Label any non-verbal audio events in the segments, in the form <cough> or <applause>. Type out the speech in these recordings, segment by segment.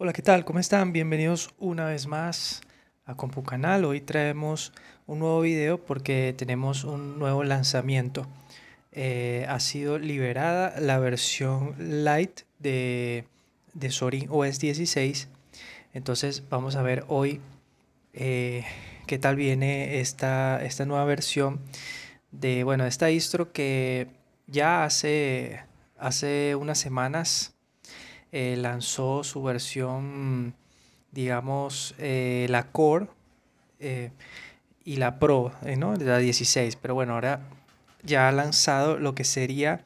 Hola, ¿qué tal? ¿Cómo están? Bienvenidos una vez más a Compu Canal. Hoy traemos un nuevo video porque tenemos un nuevo lanzamiento. Eh, ha sido liberada la versión light de, de OS 16. Entonces vamos a ver hoy eh, qué tal viene esta, esta nueva versión de, bueno, esta distro que ya hace, hace unas semanas eh, lanzó su versión, digamos, eh, la Core eh, y la Pro, ¿no? La 16. Pero bueno, ahora ya ha lanzado lo que sería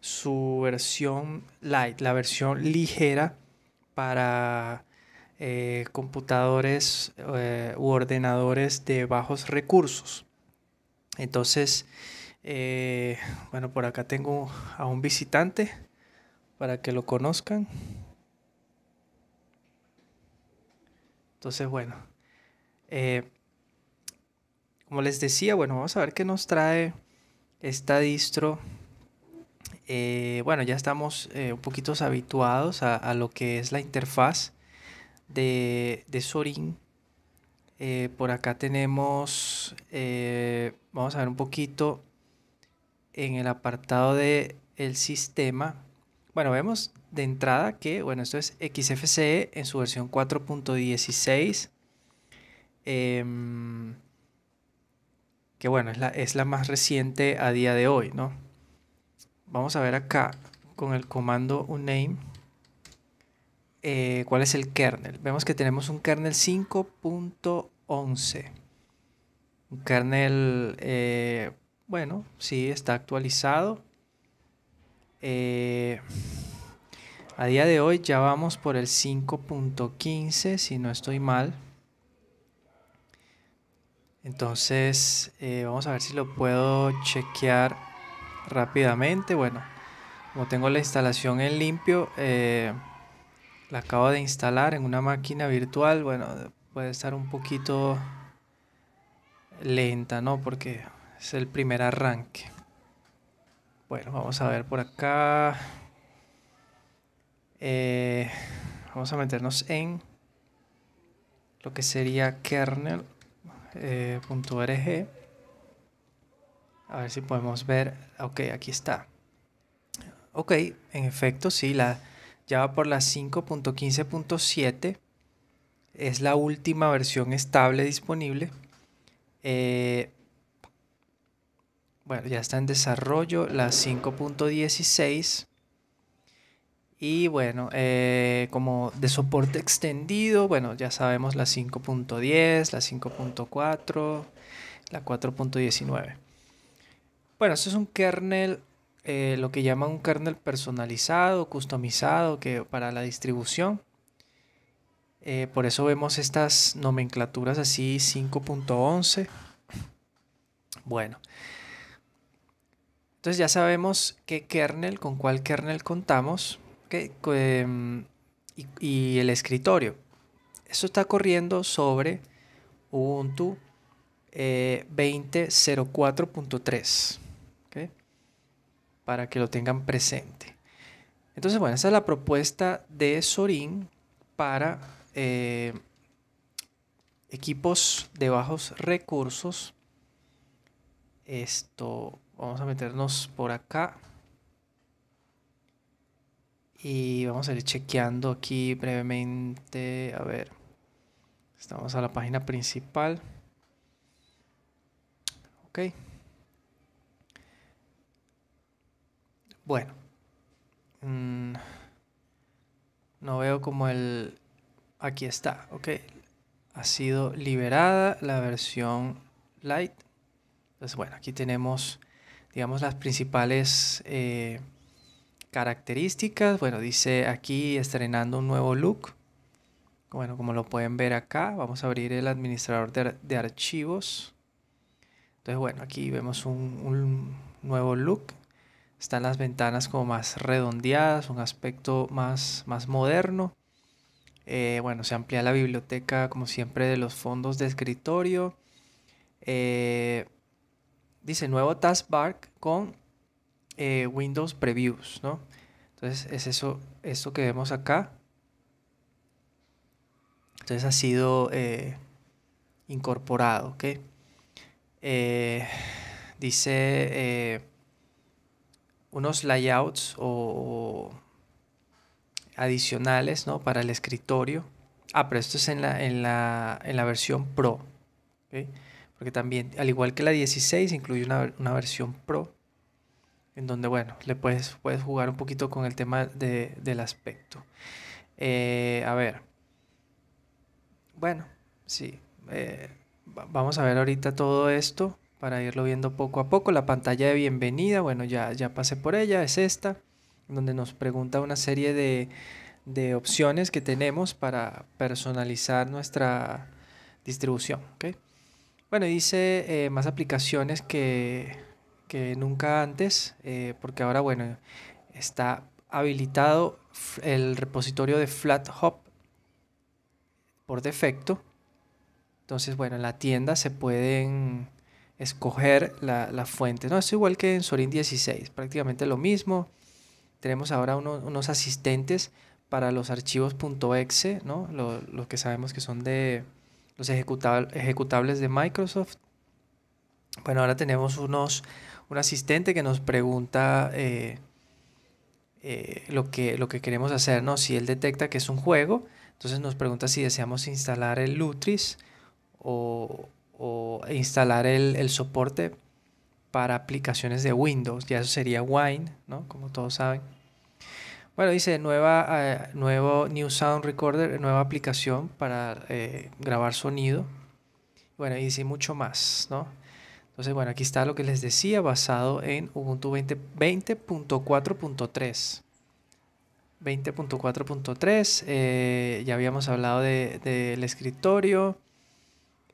su versión light, la versión ligera para computadores u ordenadores de bajos recursos. Entonces, bueno, por acá tengo a un visitante para que lo conozcan. Entonces, bueno, eh, como les decía, bueno, vamos a ver qué nos trae esta distro. Eh, bueno, ya estamos eh, un poquito habituados a, lo que es la interfaz de, de Sorin. por acá tenemos, vamos a ver un poquito en el apartado del el sistema bueno, vemos de entrada que, bueno, esto es XFCE en su versión 4.16. Em, que bueno, es la, es la más reciente a día de hoy, ¿no? Vamos a ver acá con el comando uname eh, cuál es el kernel. Vemos que tenemos un kernel 5.11. Un kernel, eh, bueno, sí, está actualizado. Eh, a día de hoy ya vamos por el 5.15, si no estoy mal. Entonces, eh, vamos a ver si lo puedo chequear rápidamente. Bueno, como tengo la instalación en limpio, eh, la acabo de instalar en una máquina virtual. Bueno, puede estar un poquito lenta, ¿no? Porque es el primer arranque. Bueno, vamos a ver por acá. Eh, vamos a meternos en lo que sería kernel.org. Eh, a ver si podemos ver. Ok, aquí está. Ok, en efecto, sí, la, ya por la 5.15.7. Es la última versión estable disponible. Eh, bueno, ya está en desarrollo la 5.16. Y bueno, eh, como de soporte extendido, bueno, ya sabemos la 5.10, la 5.4, la 4.19. Bueno, esto es un kernel, eh, lo que llaman un kernel personalizado, customizado, que para la distribución. Eh, por eso vemos estas nomenclaturas así 5.11. Bueno. Entonces ya sabemos qué kernel, con cuál kernel contamos em, y, el escritorio. Esto está corriendo sobre Ubuntu 20.04.3. Eh, para que lo tengan presente. Entonces, bueno, esa es la propuesta de Sorin para eh, equipos de bajos recursos. Esto Vamos a meternos por acá. Y vamos a ir chequeando aquí brevemente. A ver. Estamos a la página principal. Ok. Bueno. Mm, no veo como el... Aquí está. Ok. Ha sido liberada la versión light. Entonces, bueno, aquí tenemos digamos, las principales eh, características. Bueno, dice aquí estrenando un nuevo look. Bueno, como lo pueden ver acá, vamos a abrir el administrador de, archivos. Entonces, bueno, aquí vemos un, nuevo look. Están las ventanas como más redondeadas, un aspecto más, más moderno. Eh, bueno, se amplía la biblioteca, como siempre, de los fondos de escritorio. Eh, dice nuevo taskbar con eh, Windows Previews, ¿no? Entonces es eso, esto que vemos acá. Entonces ha sido eh, incorporado, ¿ok? Eh, dice unos layouts o, adicionales, ¿no? Para el escritorio. Ah, pero esto es en la, en la, versión Pro. ¿okay? Porque también, al igual que la 16, incluye una, versión Pro, en donde, bueno, le puedes, puedes jugar un poquito con el tema del aspecto. Eh, a ver. Bueno, sí. Eh, vamos a ver ahorita todo esto para irlo viendo poco a poco. La pantalla de bienvenida, bueno, ya, ya pasé por ella, es esta, donde nos pregunta una serie de, opciones que tenemos para personalizar nuestra distribución. ¿okay? Bueno, dice eh, más aplicaciones que, nunca antes, eh, porque ahora, bueno, está habilitado el repositorio de FlatHub por defecto. Entonces, bueno, en la tienda se pueden escoger la, fuente. ¿no? Es igual que en Sorin 16, prácticamente lo mismo. Tenemos ahora unos asistentes para los archivos .exe, ¿no? Lo, los que sabemos que son de, los ejecutables de Microsoft. Bueno, ahora tenemos unos, un asistente que nos pregunta eh, eh, lo, que, lo que queremos hacer, ¿no? Si él detecta que es un juego, entonces nos pregunta si deseamos instalar el Lutris o, instalar el, el, soporte para aplicaciones de Windows. Ya eso sería Wine, ¿no? Como todos saben. Bueno, dice nueva, eh, nuevo New Sound Recorder, nueva aplicación para eh, grabar sonido. Bueno, y dice mucho más, ¿no? Entonces, bueno, aquí está lo que les decía basado en Ubuntu 20.4.3. 20.4.3, eh, ya habíamos hablado del escritorio.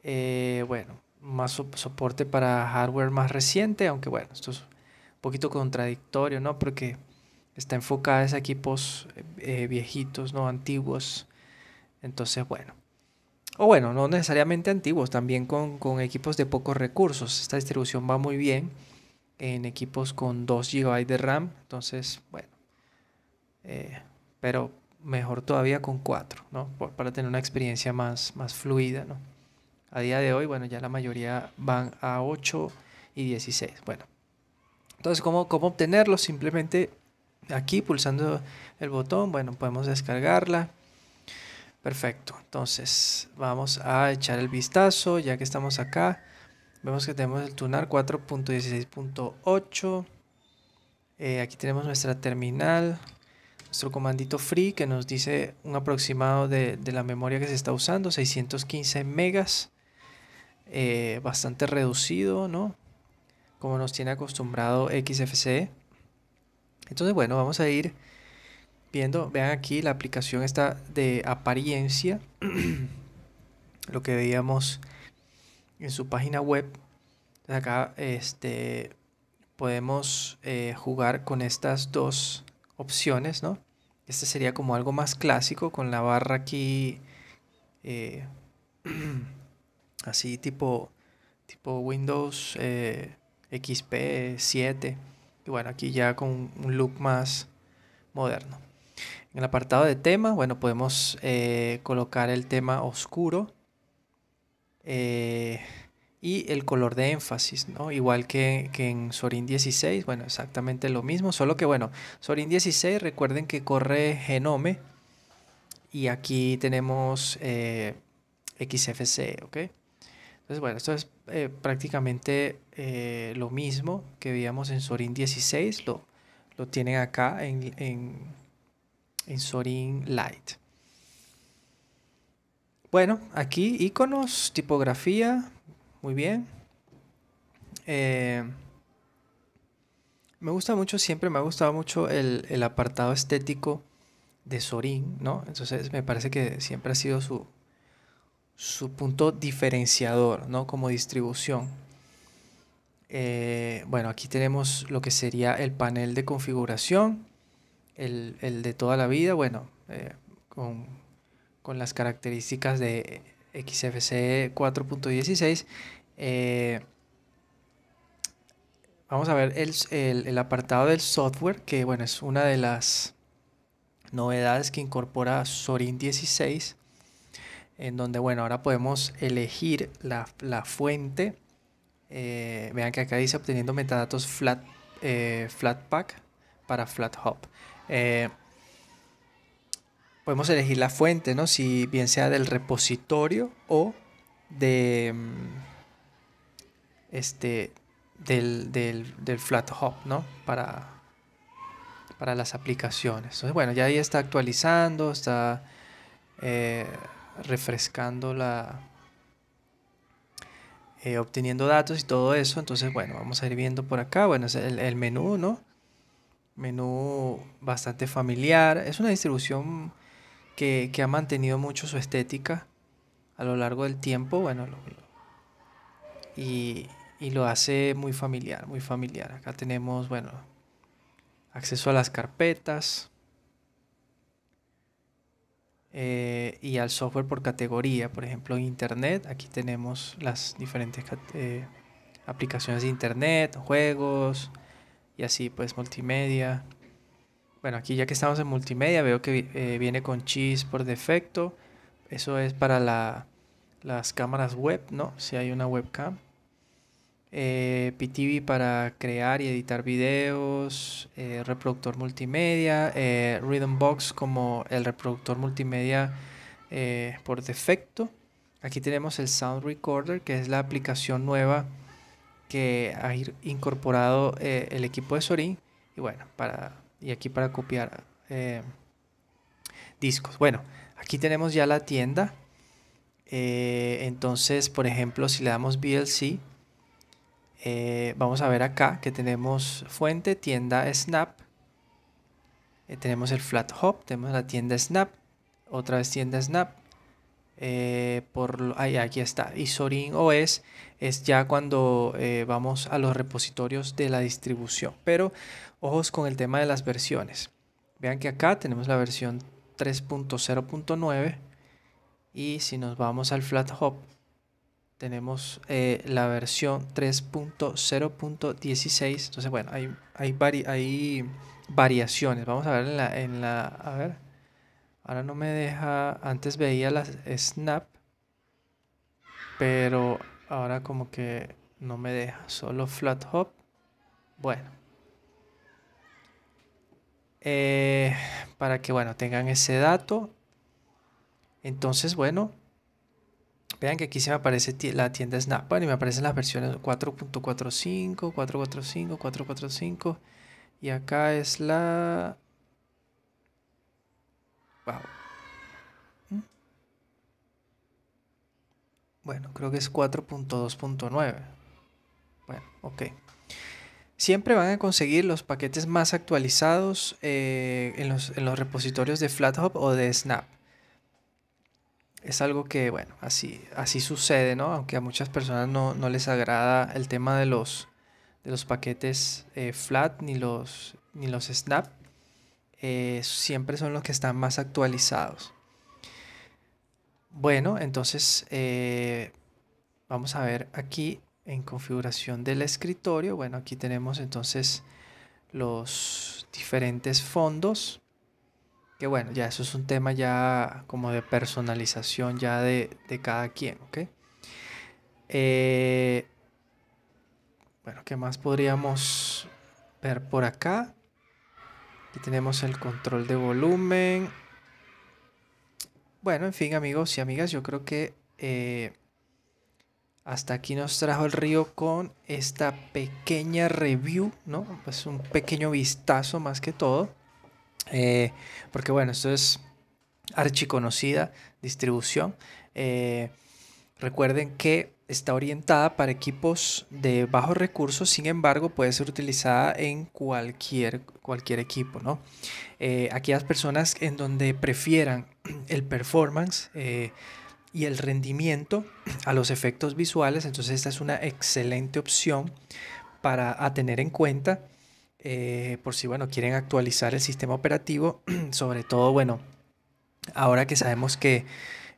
bueno, más soporte para hardware más reciente, aunque bueno, esto es un poquito contradictorio, ¿no? Porque está enfocada a equipos eh, eh, viejitos, no antiguos. Entonces, bueno. O bueno, no necesariamente antiguos, también con, equipos de pocos recursos. Esta distribución va muy bien en equipos con 2 GB de RAM. Entonces, bueno. Eh, pero mejor todavía con 4, ¿no? para tener una experiencia más, más fluida, ¿no? A día de hoy, bueno, ya la mayoría van a 8 y 16. Bueno. Entonces, ¿cómo, cómo obtenerlo? Simplemente aquí pulsando el botón, bueno, podemos descargarla. Perfecto, entonces vamos a echar el vistazo ya que estamos acá. Vemos que tenemos el tunar 4.16.8. Eh, aquí tenemos nuestra terminal, nuestro comandito free que nos dice un aproximado de, la memoria que se está usando, 615 megas. Eh, bastante reducido, ¿no? Como nos tiene acostumbrado XFCE. Entonces, bueno, vamos a ir viendo, vean aquí la aplicación está de apariencia, <clears throat> lo que veíamos en su página web. Acá este, podemos eh, jugar con estas dos opciones, ¿no? Este sería como algo más clásico con la barra aquí eh, <clears throat> así tipo, tipo Windows eh, XP 7 y bueno, aquí ya con un look más moderno. En el apartado de tema bueno, podemos eh, colocar el tema oscuro eh, y el color de énfasis, ¿no? Igual que, en Sorin 16, bueno, exactamente lo mismo, solo que bueno, Sorin 16 recuerden que corre Genome y aquí tenemos eh, XFC, ¿ok? Entonces, bueno, esto es eh, prácticamente eh, lo mismo que veíamos en Sorin 16, lo, lo tienen acá en, en, Sorin Light. Bueno, aquí iconos, tipografía, muy bien. Eh, me gusta mucho, siempre me ha gustado mucho el, el, apartado estético de Sorin, ¿no? Entonces me parece que siempre ha sido su, su punto diferenciador, ¿no? Como distribución. Eh, bueno, aquí tenemos lo que sería el panel de configuración, el, de toda la vida, bueno, eh, con, las características de xfc 4.16. Eh, vamos a ver el, el apartado del software, que bueno, es una de las novedades que incorpora Sorin 16 en donde, bueno, ahora podemos elegir la, la fuente. Eh, vean que acá dice obteniendo metadatos flat, eh, Flatpak para FlatHub. Eh, podemos elegir la fuente, ¿no? Si bien sea del repositorio o de mm, este del, del, del FlatHub, ¿no? Para, para las aplicaciones. Entonces, bueno, ya ahí está actualizando, está eh, refrescando la... Eh, obteniendo datos y todo eso. Entonces, bueno, vamos a ir viendo por acá. Bueno, es el, menú, ¿no? Menú bastante familiar. Es una distribución que, ha mantenido mucho su estética a lo largo del tiempo. Bueno, y, y lo hace muy familiar, muy familiar. Acá tenemos, bueno, acceso a las carpetas. Eh, y al software por categoría. Por ejemplo, Internet, aquí tenemos las diferentes eh, aplicaciones de Internet, juegos y así pues multimedia. Bueno, aquí ya que estamos en multimedia veo que eh, viene con Cheese por defecto. Eso es para las cámaras web, ¿no? Si hay una webcam eh, PTV para crear y editar videos, eh, reproductor multimedia, eh, Rhythmbox Box como el reproductor multimedia eh, por defecto. Aquí tenemos el Sound Recorder, que es la aplicación nueva que ha incorporado el equipo de Sorin. Y bueno, para, y aquí para copiar discos. Bueno, aquí tenemos ya la tienda. entonces, por ejemplo, si le damos VLC, eh, vamos a ver acá que tenemos fuente, tienda Snap. Eh, tenemos el Flat Hop, tenemos la tienda Snap. Otra vez tienda Snap. Eh, por, ahí, aquí está. Y Sorin OS es ya cuando vamos a los repositorios de la distribución. Pero ojos con el tema de las versiones. Vean que acá tenemos la versión 3.0.9. Y si nos vamos al Flat Hop, tenemos eh, la versión 3.0.16. Entonces, bueno, hay, hay, hay variaciones. Vamos a ver en la, A ver. Ahora no me deja... Antes veía las snap. Pero ahora como que no me deja. Solo flat hop. Bueno. Eh, para que, bueno, tengan ese dato. Entonces, bueno, Vean que aquí se me aparece la tienda Snap, bueno y me aparecen las versiones 4.45, 4.45, 4.45 y acá es la... Wow. Bueno, creo que es 4.2.9. Bueno, ok. Siempre van a conseguir los paquetes más actualizados eh, en, los, en los repositorios de FlatHub o de Snap es algo que, bueno, así, así sucede, ¿no? Aunque a muchas personas no, les agrada el tema de los, de los paquetes eh, flat ni los, ni los snap, eh, siempre son los que están más actualizados. Bueno, entonces eh, vamos a ver aquí en configuración del escritorio. Bueno, aquí tenemos entonces los diferentes fondos. Que bueno, ya eso es un tema ya como de personalización ya de, cada quien, ¿ok? Eh, bueno, ¿qué más podríamos ver por acá? Aquí tenemos el control de volumen. Bueno, en fin, amigos y amigas, yo creo que eh, hasta aquí nos trajo el río con esta pequeña review, ¿no? Pues un pequeño vistazo más que todo eh, porque bueno, esto es archiconocida distribución. Eh, recuerden que está orientada para equipos de bajos recursos, sin embargo puede ser utilizada en cualquier, cualquier equipo, ¿no? Eh, aquellas personas en donde prefieran <clears throat> el performance eh, y el rendimiento a los efectos visuales, entonces esta es una excelente opción para tener en cuenta eh, por si bueno, quieren actualizar el sistema operativo, <clears throat> sobre todo, bueno, ahora que sabemos que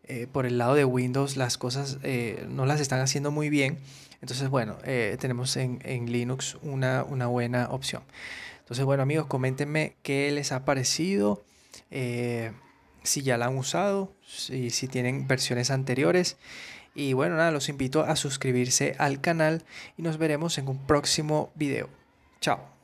eh, por el lado de Windows las cosas eh, no las están haciendo muy bien, entonces bueno, tenemos en, Linux una, una, buena opción. Entonces bueno amigos, coméntenme qué les ha parecido, si ya la han usado, si, si tienen versiones anteriores. Y bueno, nada, los invito a suscribirse al canal y nos veremos en un próximo video. Chao.